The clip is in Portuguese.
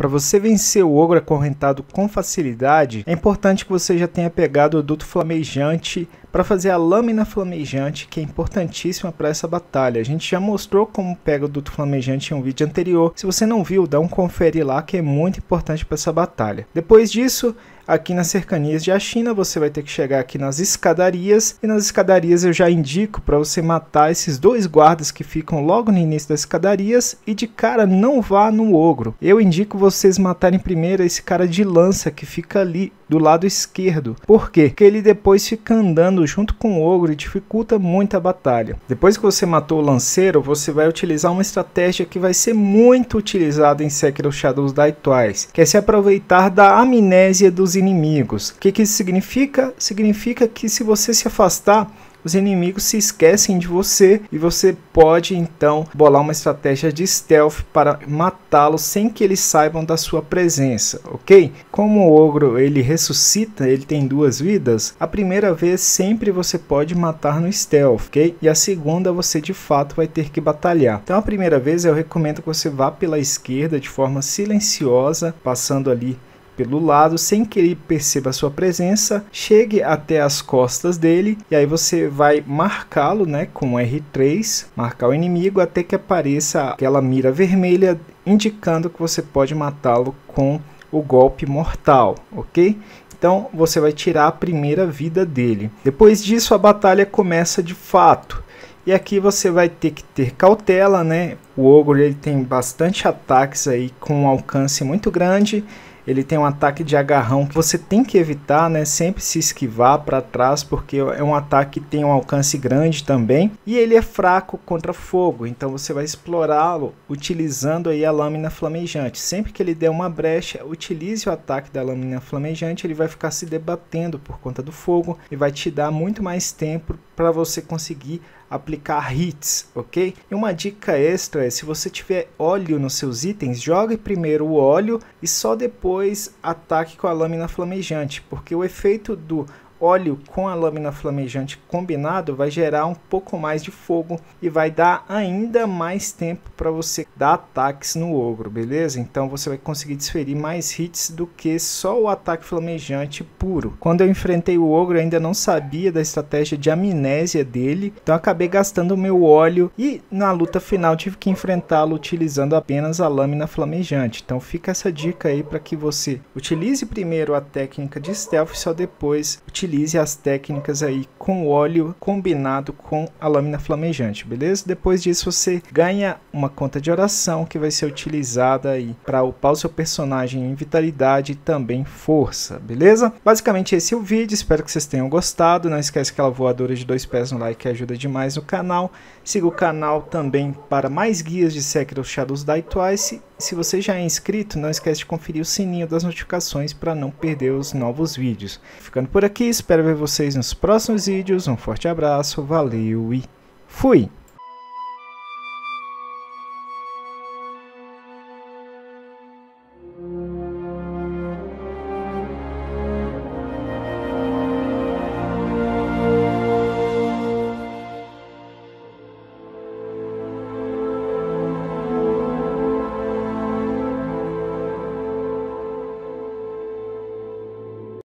Para você vencer o ogro acorrentado com facilidade, é importante que você já tenha pegado o duto flamejante para fazer a lâmina flamejante, que é importantíssima para essa batalha. A gente já mostrou como pega o duto flamejante em um vídeo anterior. Se você não viu, dá um confere lá que é muito importante para essa batalha. Depois disso, aqui nas cercanias de China, você vai ter que chegar aqui nas escadarias, e nas escadarias eu já indico para você matar esses dois guardas que ficam logo no início das escadarias, e de cara não vá no ogro. Eu indico vocês matarem primeiro esse cara de lança que fica ali do lado esquerdo. Por quê? Porque ele depois fica andando junto com o ogro e dificulta muito a batalha. Depois que você matou o lanceiro, você vai utilizar uma estratégia que vai ser muito utilizada em Sekiro Shadows Die Twice, que é se aproveitar da amnésia dos inimigos. O que, que isso significa? Significa que se você se afastar, os inimigos se esquecem de você e você pode então bolar uma estratégia de stealth para matá-los sem que eles saibam da sua presença, ok? Como o ogro ele ressuscita, ele tem duas vidas, a primeira vez sempre você pode matar no stealth, ok? E a segunda você de fato vai ter que batalhar. Então a primeira vez eu recomendo que você vá pela esquerda de forma silenciosa, passando ali pelo lado sem que ele perceba a sua presença, chegue até as costas dele e aí você vai marcá-lo né, com R3, marcar o inimigo até que apareça aquela mira vermelha indicando que você pode matá-lo com o golpe mortal, ok? Então você vai tirar a primeira vida dele. Depois disso a batalha começa de fato. E aqui você vai ter que ter cautela, né? O ogro ele tem bastante ataques aí com um alcance muito grande ele tem um ataque de agarrão que você tem que evitar, né? Sempre se esquivar para trás, porque é um ataque que tem um alcance grande também. E ele é fraco contra fogo, então você vai explorá-lo utilizando aí a lâmina flamejante. Sempre que ele der uma brecha, utilize o ataque da lâmina flamejante, ele vai ficar se debatendo por conta do fogo e vai te dar muito mais tempo para você conseguir aplicar hits, ok? E uma dica extra é se você tiver óleo nos seus itens, jogue primeiro o óleo e só depois ataque com a lâmina flamejante, porque o efeito do óleo com a lâmina flamejante combinado vai gerar um pouco mais de fogo e vai dar ainda mais tempo para você dar ataques no ogro, beleza? Então você vai conseguir desferir mais hits do que só o ataque flamejante puro. Quando eu enfrentei o ogro, ainda não sabia da estratégia de amnésia dele, então acabei gastando o meu óleo e na luta final tive que enfrentá-lo utilizando apenas a lâmina flamejante. Então fica essa dica aí para que você utilize primeiro a técnica de stealth e só depois utilize utilize as técnicas aí com óleo combinado com a lâmina flamejante, beleza? Depois disso você ganha uma conta de oração que vai ser utilizada aí para upar o seu personagem em vitalidade e também força, beleza? Basicamente esse é o vídeo, espero que vocês tenham gostado. Não esquece aquela voadora de dois pés no like que ajuda demais no canal. Siga o canal também para mais guias de Sekiro Shadows Die Twice se você já é inscrito, não esquece de conferir o sininho das notificações para não perder os novos vídeos. Ficando por aqui, Espero ver vocês nos próximos vídeos. Um forte abraço, valeu e fui!